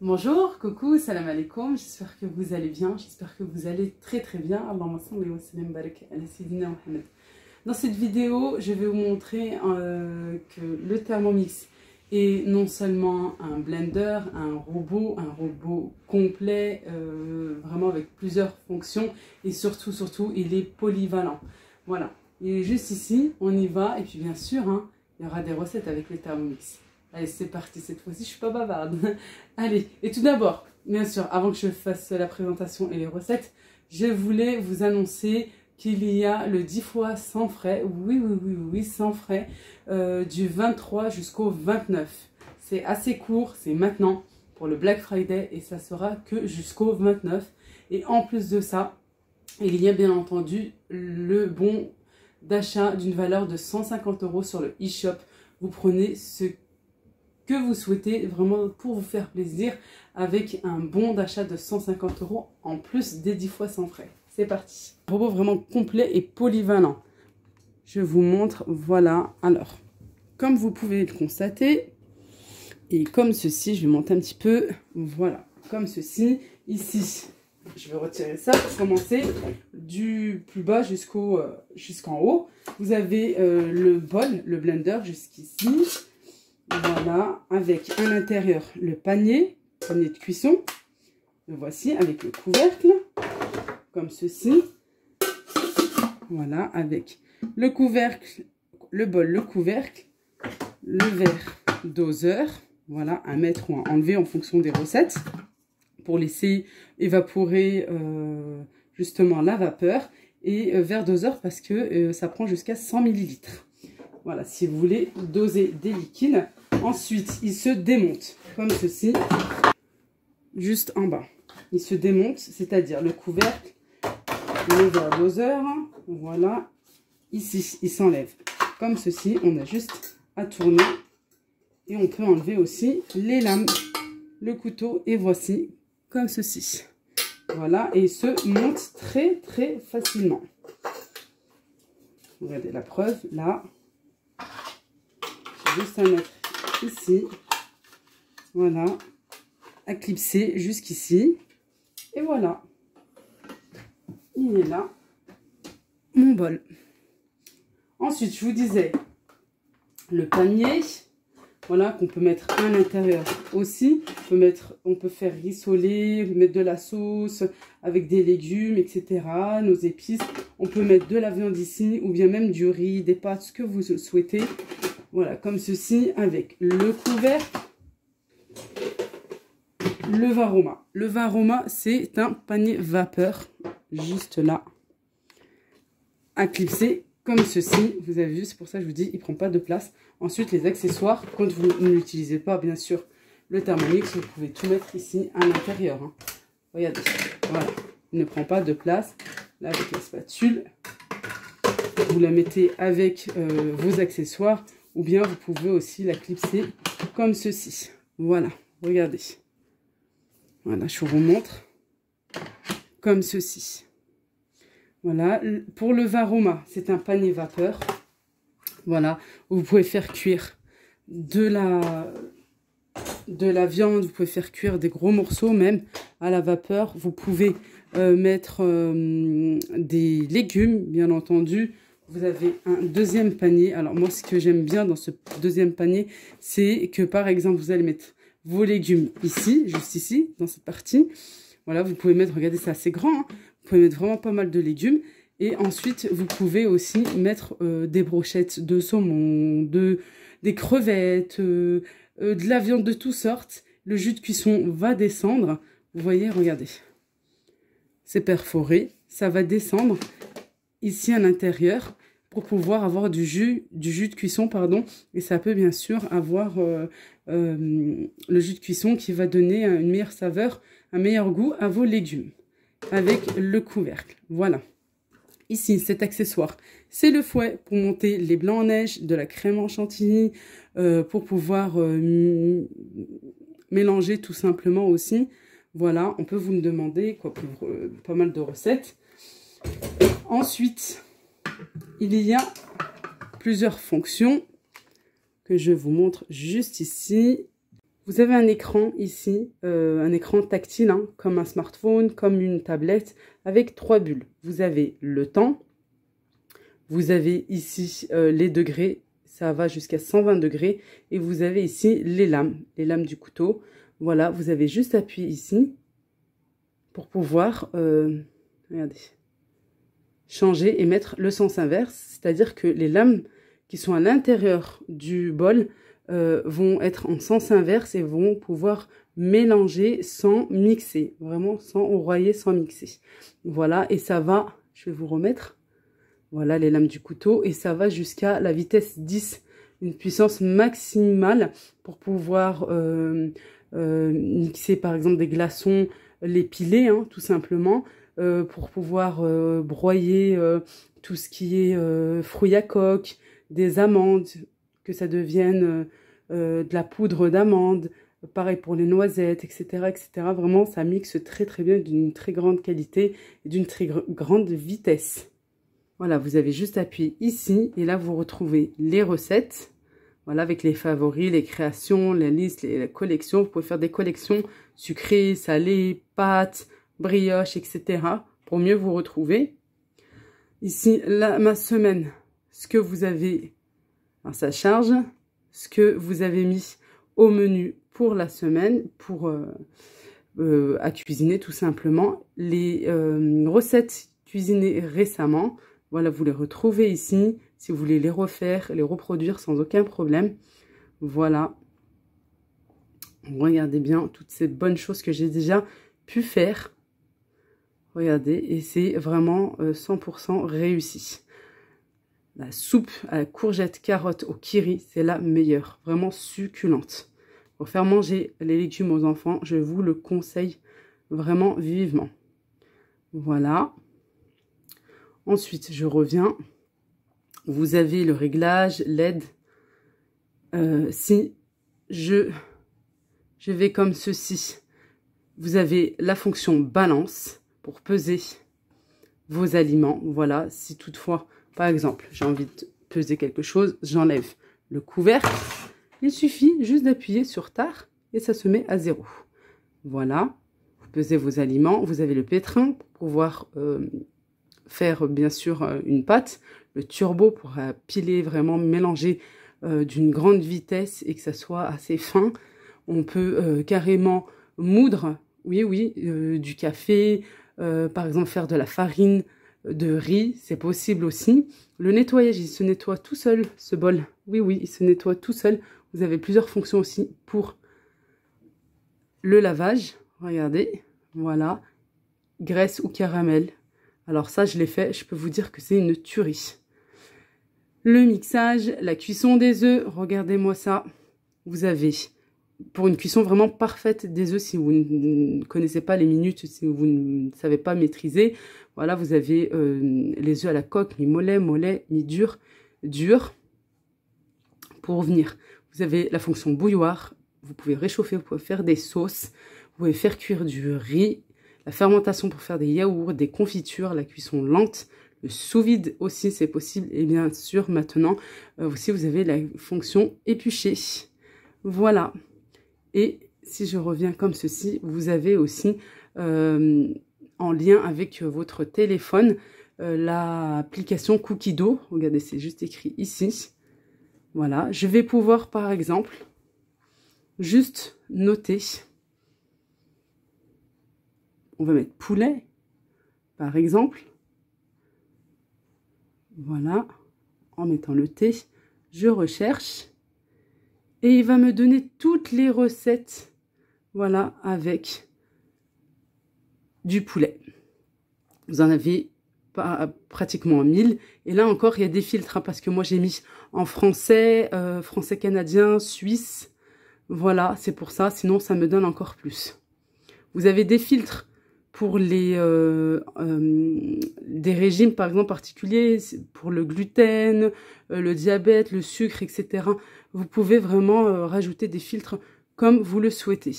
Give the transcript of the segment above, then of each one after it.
Bonjour, coucou, salam alaikum, j'espère que vous allez bien, j'espère que vous allez très très bien. Dans cette vidéo, je vais vous montrer euh, que le Thermomix est non seulement un blender, un robot, un robot complet, euh, vraiment avec plusieurs fonctions, et surtout, surtout, il est polyvalent. Voilà, il est juste ici, on y va, et puis bien sûr, hein, il y aura des recettes avec le Thermomix. Allez, c'est parti, cette fois-ci, je suis pas bavarde. Allez, et tout d'abord, bien sûr, avant que je fasse la présentation et les recettes, je voulais vous annoncer qu'il y a le 10 fois sans frais, oui, oui, oui, oui, sans frais, euh, du 23 jusqu'au 29. C'est assez court, c'est maintenant pour le Black Friday et ça sera que jusqu'au 29. Et en plus de ça, il y a bien entendu le bon d'achat d'une valeur de 150 euros sur le e-shop. Vous prenez ce que vous souhaitez vraiment pour vous faire plaisir avec un bon d'achat de 150 euros en plus des 10 fois sans frais. C'est parti. Robot vraiment complet et polyvalent. Je vous montre, voilà. Alors, comme vous pouvez le constater, et comme ceci, je vais monter un petit peu, voilà, comme ceci, ici. Je vais retirer ça pour commencer du plus bas jusqu'au euh, jusqu'en haut. Vous avez euh, le bol, le blender jusqu'ici voilà, avec à l'intérieur le panier, panier de cuisson. voici avec le couvercle, comme ceci. Voilà, avec le couvercle, le bol, le couvercle, le verre doseur. Voilà, à mettre ou à enlever en fonction des recettes pour laisser évaporer euh, justement la vapeur et euh, verre doseur parce que euh, ça prend jusqu'à 100 ml. Voilà, si vous voulez doser des liquides, Ensuite, il se démonte, comme ceci, juste en bas. Il se démonte, c'est-à-dire le couvercle, le heures voilà, ici, il s'enlève. Comme ceci, on a juste à tourner et on peut enlever aussi les lames, le couteau et voici, comme ceci. Voilà, et il se monte très très facilement. Regardez la preuve, là, C'est juste un mettre ici. Voilà. À clipser jusqu'ici. Et voilà. Il est là. Mon bol. Ensuite, je vous disais, le panier. Voilà, qu'on peut mettre à l'intérieur aussi. On peut, mettre, on peut faire rissoler, mettre de la sauce avec des légumes, etc. Nos épices. On peut mettre de la viande ici ou bien même du riz, des pâtes, ce que vous souhaitez. Voilà, comme ceci, avec le couvercle, le vin Le vin c'est un panier vapeur, juste là, à clipser, comme ceci. Vous avez vu, c'est pour ça que je vous dis, il ne prend pas de place. Ensuite, les accessoires, quand vous ne l'utilisez pas, bien sûr, le thermomix, vous pouvez tout mettre ici à l'intérieur. Hein. Regardez, voilà, il ne prend pas de place. Là, avec la spatule, vous la mettez avec euh, vos accessoires. Ou bien vous pouvez aussi la clipser comme ceci. Voilà, regardez. Voilà, je vous montre. Comme ceci. Voilà, pour le varoma, c'est un panier vapeur. Voilà, vous pouvez faire cuire de la, de la viande, vous pouvez faire cuire des gros morceaux même à la vapeur. Vous pouvez euh, mettre euh, des légumes, bien entendu, vous avez un deuxième panier. Alors moi, ce que j'aime bien dans ce deuxième panier, c'est que par exemple, vous allez mettre vos légumes ici, juste ici, dans cette partie. Voilà, vous pouvez mettre, regardez, c'est assez grand. Hein. vous pouvez mettre vraiment pas mal de légumes. Et ensuite, vous pouvez aussi mettre euh, des brochettes de saumon, de, des crevettes, euh, euh, de la viande de toutes sortes. Le jus de cuisson va descendre. Vous voyez, regardez. C'est perforé, ça va descendre ici à l'intérieur pour pouvoir avoir du jus, du jus de cuisson, pardon. Et ça peut bien sûr avoir euh, euh, le jus de cuisson qui va donner une meilleure saveur, un meilleur goût à vos légumes avec le couvercle. Voilà. Ici, cet accessoire, c'est le fouet pour monter les blancs en neige, de la crème en chantilly, euh, pour pouvoir mélanger tout simplement aussi. Voilà, on peut vous le demander, quoi, pour pas mal de recettes. Ensuite, il y a plusieurs fonctions que je vous montre juste ici. Vous avez un écran ici, euh, un écran tactile, hein, comme un smartphone, comme une tablette, avec trois bulles. Vous avez le temps, vous avez ici euh, les degrés, ça va jusqu'à 120 degrés, et vous avez ici les lames, les lames du couteau. Voilà, vous avez juste appuyé ici pour pouvoir, euh, regardez, changer et mettre le sens inverse, c'est-à-dire que les lames qui sont à l'intérieur du bol euh, vont être en sens inverse et vont pouvoir mélanger sans mixer, vraiment sans royer, sans mixer. Voilà, et ça va, je vais vous remettre, voilà les lames du couteau, et ça va jusqu'à la vitesse 10, une puissance maximale pour pouvoir euh, euh, mixer par exemple des glaçons, les piler hein, tout simplement, euh, pour pouvoir euh, broyer euh, tout ce qui est fruits à coque, des amandes, que ça devienne de la poudre d'amande, pareil pour les noisettes, etc., etc. Vraiment, ça mixe très très bien d'une très grande qualité et d'une très grande vitesse. Voilà, vous avez juste appuyé ici et là vous retrouvez les recettes. Voilà, avec les favoris, les créations, les listes, les collections. Vous pouvez faire des collections sucrées, salées, pâtes, brioche, etc. pour mieux vous retrouver. Ici, là, ma semaine, ce que vous avez, à sa charge, ce que vous avez mis au menu pour la semaine, pour euh, euh, à cuisiner tout simplement. Les euh, recettes cuisinées récemment, voilà, vous les retrouvez ici. Si vous voulez les refaire, les reproduire sans aucun problème. Voilà. Regardez bien toutes ces bonnes choses que j'ai déjà pu faire. Regardez, et c'est vraiment 100% euh, réussi. La soupe à courgette-carotte au kiri, c'est la meilleure. Vraiment succulente. Pour faire manger les légumes aux enfants, je vous le conseille vraiment vivement. Voilà. Ensuite, je reviens. Vous avez le réglage, l'aide. Euh, si je, je vais comme ceci, vous avez la fonction balance pour peser vos aliments. Voilà, si toutefois, par exemple, j'ai envie de peser quelque chose, j'enlève le couvercle. Il suffit juste d'appuyer sur tard et ça se met à zéro. Voilà, vous pesez vos aliments, vous avez le pétrin pour pouvoir euh, faire bien sûr euh, une pâte, le turbo pour euh, piler vraiment mélanger d'une grande vitesse et que ça soit assez fin. On peut carrément moudre, oui oui, du café, euh, par exemple, faire de la farine euh, de riz, c'est possible aussi. Le nettoyage, il se nettoie tout seul, ce bol. Oui, oui, il se nettoie tout seul. Vous avez plusieurs fonctions aussi pour le lavage. Regardez, voilà. Graisse ou caramel. Alors ça, je l'ai fait. Je peux vous dire que c'est une tuerie. Le mixage, la cuisson des œufs. Regardez-moi ça. Vous avez pour une cuisson vraiment parfaite des œufs, si vous ne connaissez pas les minutes, si vous ne savez pas maîtriser, voilà, vous avez euh, les œufs à la coque, ni mollets, mollets, ni dur dur, pour revenir. Vous avez la fonction bouilloire, vous pouvez réchauffer, vous pouvez faire des sauces, vous pouvez faire cuire du riz, la fermentation pour faire des yaourts, des confitures, la cuisson lente, le sous-vide aussi c'est possible, et bien sûr maintenant euh, aussi vous avez la fonction éplucher. Voilà. Et si je reviens comme ceci, vous avez aussi euh, en lien avec euh, votre téléphone l'application euh, l'application Cookido. Regardez, c'est juste écrit ici. Voilà, je vais pouvoir par exemple juste noter. On va mettre poulet, par exemple. Voilà, en mettant le T, je recherche et il va me donner toutes les recettes, voilà, avec du poulet. Vous en avez euh, pratiquement 1000. Et là encore, il y a des filtres, hein, parce que moi j'ai mis en français, euh, français canadien, suisse. Voilà, c'est pour ça, sinon ça me donne encore plus. Vous avez des filtres pour les euh, euh, des régimes par exemple particuliers pour le gluten, euh, le diabète, le sucre, etc. Vous pouvez vraiment rajouter des filtres comme vous le souhaitez.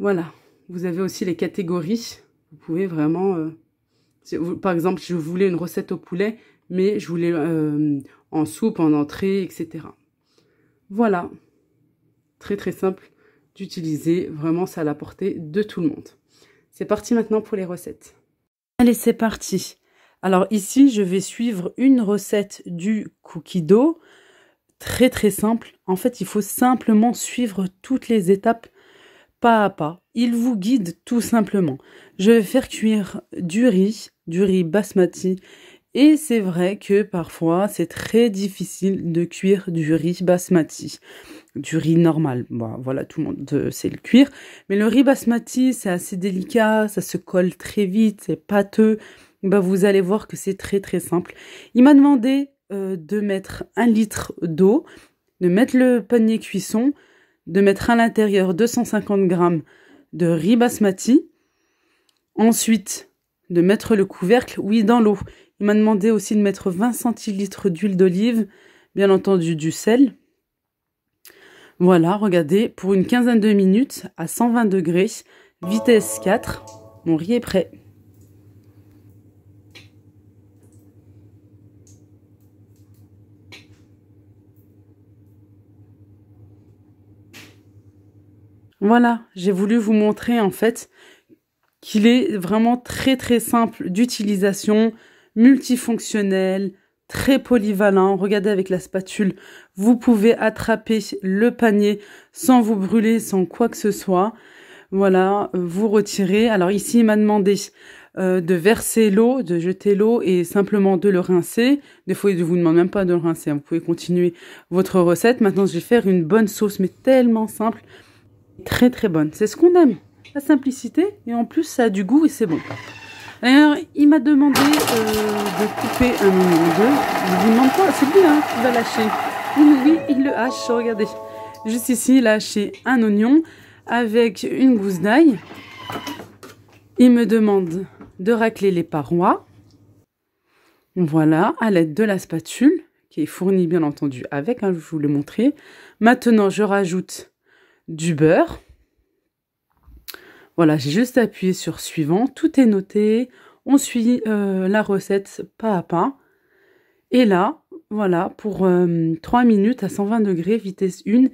Voilà. Vous avez aussi les catégories. Vous pouvez vraiment... par exemple, je voulais une recette au poulet, mais je voulais en soupe, en entrée, etc. Voilà. Très très simple d'utiliser. Vraiment, ça à la portée de tout le monde. C'est parti maintenant pour les recettes. Allez, c'est parti. Alors ici, je vais suivre une recette du cookie dough. Très très simple. En fait, il faut simplement suivre toutes les étapes pas à pas. Il vous guide tout simplement. Je vais faire cuire du riz, du riz basmati et c'est vrai que parfois c'est très difficile de cuire du riz basmati, du riz normal. Bon, bah, voilà, tout le monde euh, sait le cuire. Mais le riz basmati, c'est assez délicat, ça se colle très vite, c'est pâteux. Bah, vous allez voir que c'est très très simple. Il m'a demandé euh, de mettre un litre d'eau, de mettre le panier cuisson, de mettre à l'intérieur 250 g de riz basmati, ensuite de mettre le couvercle, oui, dans l'eau. Il m'a demandé aussi de mettre 20 centilitres d'huile d'olive, bien entendu du sel. Voilà, regardez, pour une quinzaine de minutes à 120 degrés, vitesse 4, mon riz est prêt. Voilà, j'ai voulu vous montrer en fait qu'il est vraiment très très simple d'utilisation, multifonctionnel, très polyvalent. Regardez avec la spatule, vous pouvez attraper le panier sans vous brûler, sans quoi que ce soit. Voilà, vous retirez. Alors ici, il m'a demandé euh, de verser l'eau, de jeter l'eau et simplement de le rincer. Des fois, il ne vous demande même pas de le rincer. Hein. Vous pouvez continuer votre recette. Maintenant, je vais faire une bonne sauce, mais tellement simple. Très, très bonne. C'est ce qu'on aime. La simplicité et en plus, ça a du goût et c'est bon. Alors, il m'a demandé euh, de couper un oignon deux. Je lui demande pas, c'est lui qui va lâcher. Oui, oui, il le hache, regardez. Juste ici, il a haché un oignon avec une gousse d'ail. Il me demande de racler les parois. Voilà, à l'aide de la spatule, qui est fournie bien entendu avec, hein, je vous le montrer, Maintenant, je rajoute du beurre. Voilà, j'ai juste appuyé sur suivant, tout est noté, on suit euh, la recette pas à pas. Et là, voilà, pour 3 euh, minutes à 120 degrés, vitesse 1,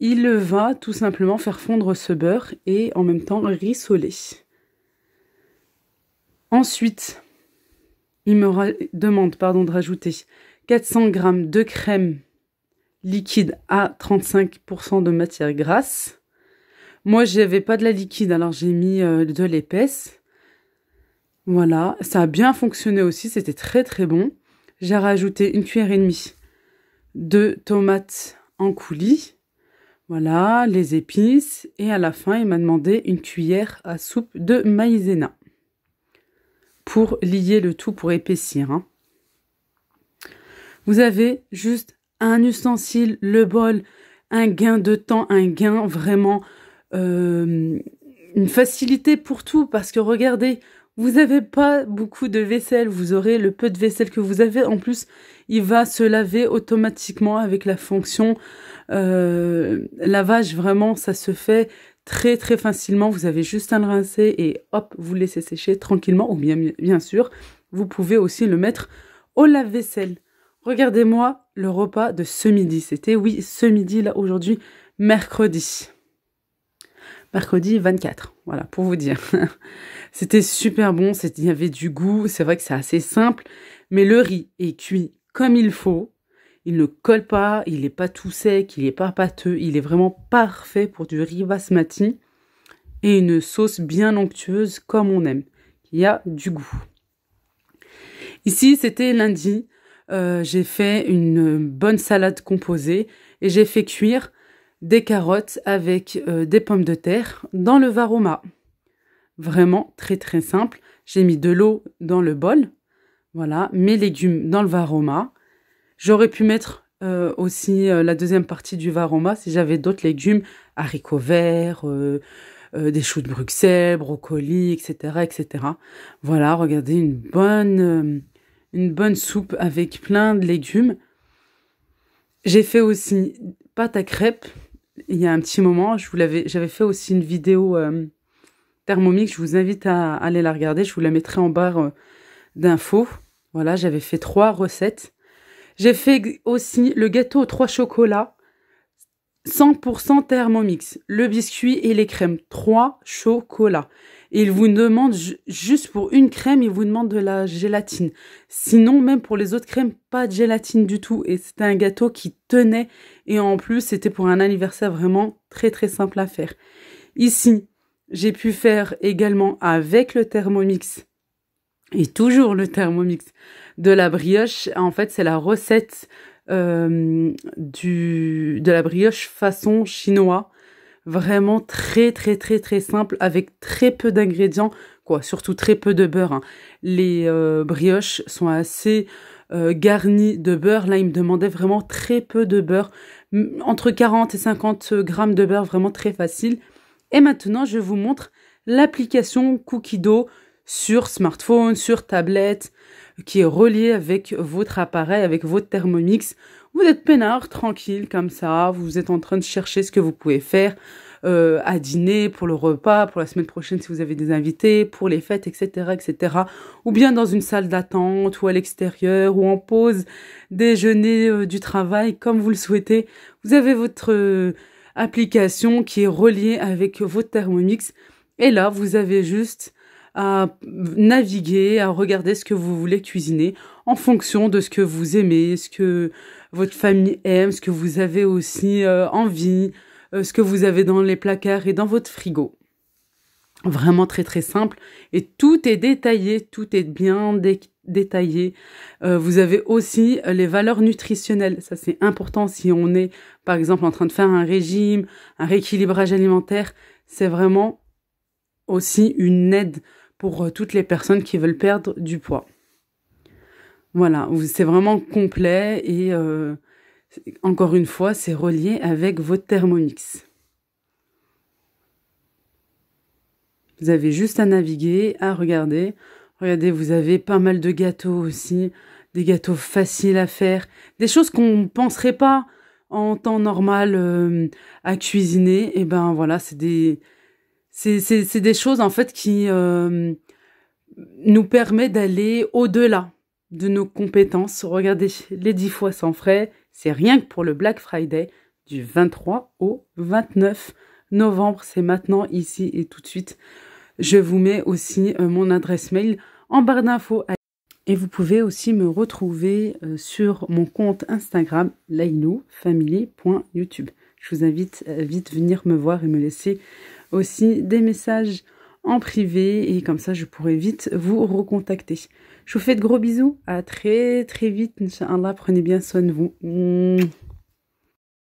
il va tout simplement faire fondre ce beurre et en même temps rissoler. Ensuite, il me demande pardon, de rajouter 400 g de crème liquide à 35% de matière grasse, moi, j'avais pas de la liquide, alors j'ai mis euh, de l'épaisse. Voilà, ça a bien fonctionné aussi, c'était très très bon. J'ai rajouté une cuillère et demie de tomates en coulis. Voilà, les épices. Et à la fin, il m'a demandé une cuillère à soupe de maïzena. Pour lier le tout, pour épaissir. Hein. Vous avez juste un ustensile, le bol, un gain de temps, un gain vraiment euh, une facilité pour tout parce que regardez, vous n'avez pas beaucoup de vaisselle, vous aurez le peu de vaisselle que vous avez. En plus, il va se laver automatiquement avec la fonction euh, lavage. Vraiment, ça se fait très très facilement. Vous avez juste à le rincer et hop, vous laissez sécher tranquillement. Ou bien, bien sûr, vous pouvez aussi le mettre au lave-vaisselle. Regardez-moi le repas de ce midi. C'était oui, ce midi là aujourd'hui, mercredi mercredi 24. Voilà, pour vous dire. C'était super bon, il y avait du goût, c'est vrai que c'est assez simple, mais le riz est cuit comme il faut. Il ne colle pas, il n'est pas tout sec, il n'est pas pâteux, il est vraiment parfait pour du riz basmati et une sauce bien onctueuse comme on aime, Il y a du goût. Ici, c'était lundi, euh, j'ai fait une bonne salade composée et j'ai fait cuire des carottes avec euh, des pommes de terre dans le varoma. Vraiment très très simple. J'ai mis de l'eau dans le bol. Voilà, mes légumes dans le varoma. J'aurais pu mettre euh, aussi euh, la deuxième partie du varoma si j'avais d'autres légumes, haricots verts, des choux de Bruxelles, brocolis, etc., etc. Voilà, regardez une bonne, une bonne soupe avec plein de légumes. J'ai fait aussi pâte à crêpes il y a un petit moment, je vous l'avais, j'avais fait aussi une vidéo euh, thermomix. Je vous invite à, aller la regarder. Je vous la mettrai en barre euh, d'infos. Voilà, j'avais fait trois recettes. J'ai fait aussi le gâteau aux trois chocolats, 100% Thermomix, le biscuit et les crèmes, trois chocolats il vous demande, juste pour une crème, il vous demande de la gélatine. Sinon, même pour les autres crèmes, pas de gélatine du tout. Et c'était un gâteau qui tenait. Et en plus, c'était pour un anniversaire vraiment très très simple à faire. Ici, j'ai pu faire également avec le Thermomix. Et toujours le Thermomix de la brioche. En fait, c'est la recette euh, de la brioche façon chinois vraiment très très très très simple avec très peu d'ingrédients, quoi, surtout très peu de beurre. Hein. Les euh, brioches sont assez euh, garnies de beurre. Là, il me demandait vraiment très peu de beurre, entre 40 et 50 grammes de beurre, vraiment très facile. Et maintenant, je vous montre l'application Cookido sur smartphone, sur tablette, qui est reliée avec votre appareil, avec votre Thermomix. Vous êtes peinard, tranquille comme ça, vous êtes en train de chercher ce que vous pouvez faire euh, à dîner, pour le repas, pour la semaine prochaine si vous avez des invités, pour les fêtes, etc., etc. Ou bien dans une salle d'attente, ou à l'extérieur, ou en pause, déjeuner euh, du travail, comme vous le souhaitez. Vous avez votre euh, application qui est reliée avec votre Thermomix. Et là, vous avez juste à naviguer, à regarder ce que vous voulez cuisiner en fonction de ce que vous aimez, ce que votre famille aime, ce que vous avez aussi euh, envie, euh, ce que vous avez dans les placards et dans votre frigo. Vraiment très très simple et tout est détaillé, tout est bien détaillé. Euh, vous avez aussi les valeurs nutritionnelles, ça c'est important si on est par exemple en train de faire un régime, un rééquilibrage alimentaire, c'est vraiment aussi une aide pour toutes les personnes qui veulent perdre du poids. Voilà, c'est vraiment complet et euh, encore une fois, c'est relié avec votre Thermomix. Vous avez juste à naviguer, à regarder. Regardez, vous avez pas mal de gâteaux aussi, des gâteaux faciles à faire, des choses qu'on ne penserait pas en temps normal euh, à cuisiner. Et ben voilà, c'est des, c'est des choses en fait qui euh, nous permettent d'aller au-delà de nos compétences. Regardez, les 10 fois sans frais, c'est rien que pour le Black Friday du 23 au 29 novembre. C'est maintenant, ici et tout de suite. Je vous mets aussi euh, mon adresse mail en barre d'infos. Et vous pouvez aussi me retrouver euh, sur mon compte Instagram lailoufamily.youtube. Je vous invite à euh, vite venir me voir et me laisser aussi des messages en privé et comme ça je pourrai vite vous recontacter. Je vous fais de gros bisous. À très très vite. Inch'Allah, prenez bien soin de vous.